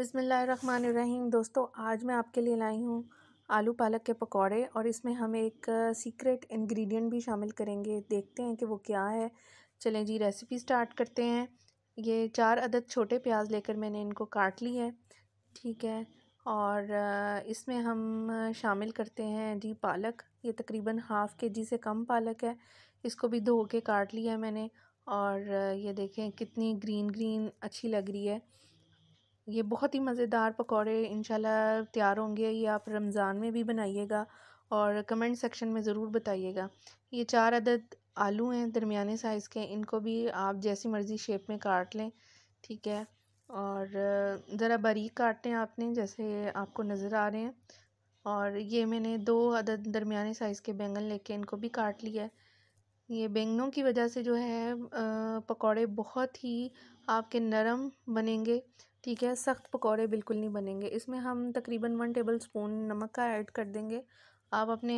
बसमीम दोस्तों आज मैं आपके लिए लाई हूँ आलू पालक के पकौड़े और इसमें हम एक सीक्रेट इंग्रेडिएंट भी शामिल करेंगे देखते हैं कि वो क्या है चलें जी रेसिपी स्टार्ट करते हैं ये चार अदद छोटे प्याज लेकर मैंने इनको काट ली है ठीक है और इसमें हम शामिल करते हैं जी पालक ये तकरीबन हाफ़ के जी से कम पालक है इसको भी धो के काट लिया है मैंने और ये देखें कितनी ग्रीन ग्रीन अच्छी लग रही है ये बहुत ही मज़ेदार पकौड़े इंशाल्लाह तैयार होंगे ये आप रमज़ान में भी बनाइएगा और कमेंट सेक्शन में ज़रूर बताइएगा ये चार अदद आलू हैं दरमियाने साइज़ के इनको भी आप जैसी मर्ज़ी शेप में काट लें ठीक है और ज़रा बारीक काटते हैं आपने जैसे आपको नज़र आ रहे हैं और ये मैंने दो अदद दरमियाने साइज़ के बैंगन लेके इनको भी काट लिया है ये बैंगनों की वजह से जो है पकौड़े बहुत ही आपके नरम बनेंगे ठीक है सख्त पकौड़े बिल्कुल नहीं बनेंगे इसमें हम तकरीबन वन टेबल स्पून नमक का ऐड कर देंगे आप अपने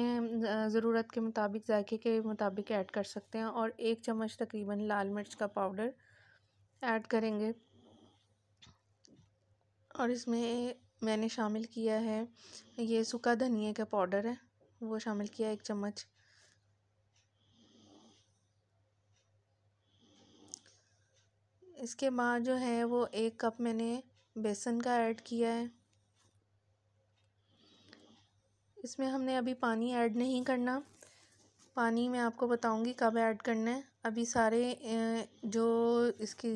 ज़रूरत के मुताबिक जायके के मुताबिक ऐड कर सकते हैं और एक चम्मच तकरीबन लाल मिर्च का पाउडर ऐड करेंगे और इसमें मैंने शामिल किया है ये सूखा धनिया का पाउडर है वो शामिल किया एक चम्मच इसके बाद जो है वो एक कप मैंने बेसन का ऐड किया है इसमें हमने अभी पानी ऐड नहीं करना पानी मैं आपको बताऊंगी कब ऐड करना है अभी सारे जो इसके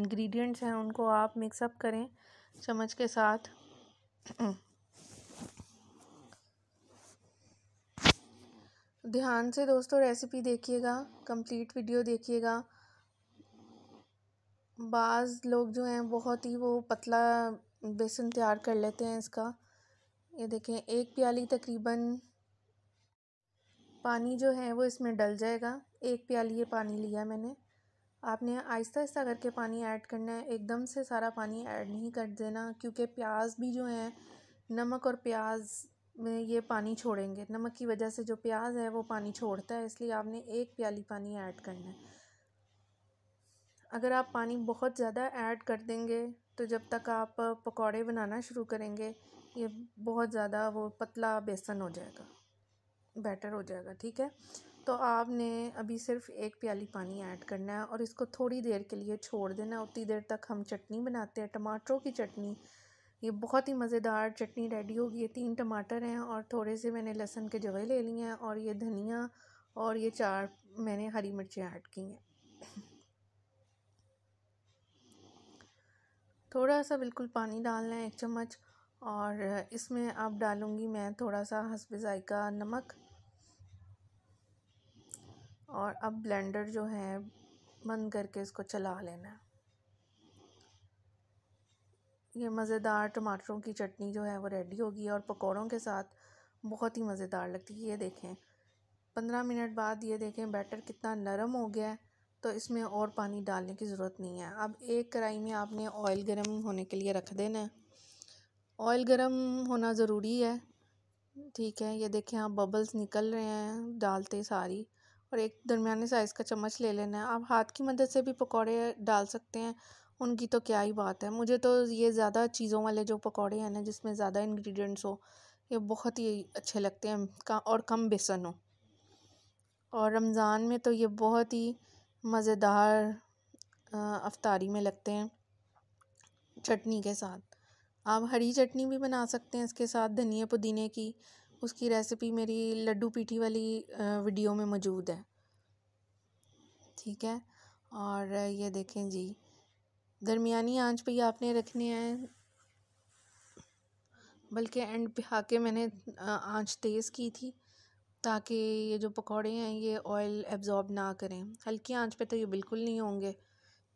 इंग्रेडिएंट्स हैं उनको आप मिक्सअप करें चम्मच के साथ ध्यान से दोस्तों रेसिपी देखिएगा कंप्लीट वीडियो देखिएगा बाज़ लोग जो हैं बहुत ही वो पतला बेसन तैयार कर लेते हैं इसका ये देखें एक प्याली तकरीबन पानी जो है वो इसमें डल जाएगा एक प्याली ये पानी लिया मैंने आपने आहिस्ता आहिस्ता करके पानी ऐड करना है एकदम से सारा पानी ऐड नहीं कर देना क्योंकि प्याज भी जो है नमक और प्याज में ये पानी छोड़ेंगे नमक की वजह से जो प्याज है वो पानी छोड़ता है इसलिए आपने एक प्याली पानी ऐड करना है अगर आप पानी बहुत ज़्यादा ऐड कर देंगे तो जब तक आप पकौड़े बनाना शुरू करेंगे ये बहुत ज़्यादा वो पतला बेसन हो जाएगा बैटर हो जाएगा ठीक है तो आपने अभी सिर्फ एक प्याली पानी ऐड करना है और इसको थोड़ी देर के लिए छोड़ देना उतनी देर तक हम चटनी बनाते हैं टमाटरों की चटनी ये बहुत ही मज़ेदार चटनी रेडी होगी ये तीन टमाटर हैं और थोड़े से मैंने लहसुन के जवे ले लिए हैं और ये धनिया और ये चार मैंने हरी मिर्चें ऐड की हैं थोड़ा सा बिल्कुल पानी डालना है एक चम्मच और इसमें अब डालूँगी मैं थोड़ा सा हंसब जायका नमक और अब ब्लेंडर जो है बंद करके इसको चला लेना है ये मज़ेदार टमाटरों की चटनी जो है वो रेडी होगी और पकौड़ों के साथ बहुत ही मज़ेदार लगती है ये देखें पंद्रह मिनट बाद ये देखें बैटर कितना नरम हो गया है तो इसमें और पानी डालने की ज़रूरत नहीं है अब एक कढ़ाई में आपने ऑयल गर्म होने के लिए रख देना है ऑयल गर्म होना ज़रूरी है ठीक है ये देखें आप बबल्स निकल रहे हैं डालते सारी और एक दरमियाने साइज़ का चम्मच ले लेना है आप हाथ की मदद से भी पकौड़े डाल सकते हैं उनकी तो क्या ही बात है मुझे तो ये ज़्यादा चीज़ों वाले जो पकौड़े हैं ना जिसमें ज़्यादा इन्ग्रीडियंट्स हो ये बहुत ही अच्छे लगते हैं और कम बेसन हो और रमज़ान में तो ये बहुत ही मज़ेदार अफतारी में लगते हैं चटनी के साथ आप हरी चटनी भी बना सकते हैं इसके साथ धनिया पुदीने की उसकी रेसिपी मेरी लड्डू पीठी वाली वीडियो में मौजूद है ठीक है और ये देखें जी दरमिया आंच पे ये आपने रखने हैं बल्कि एंड पे आके मैंने आंच तेज़ की थी ताकि ये जो पकौड़े हैं ये ऑयल एब्ज़ॉर्ब ना करें हल्की आंच पे तो ये बिल्कुल नहीं होंगे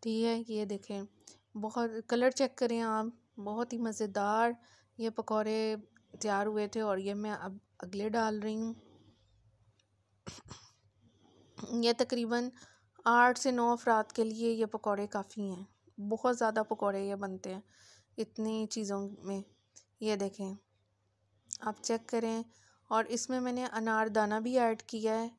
ठीक है ये देखें बहुत कलर चेक करें आप बहुत ही मज़ेदार ये पकौड़े तैयार हुए थे और ये मैं अब अगले डाल रही हूँ ये तकरीबन आठ से नौ अफराद के लिए ये पकौड़े काफ़ी हैं बहुत ज़्यादा पकौड़े ये बनते हैं इतनी चीज़ों में ये देखें आप चेक करें और इसमें मैंने अनारदाना भी ऐड किया है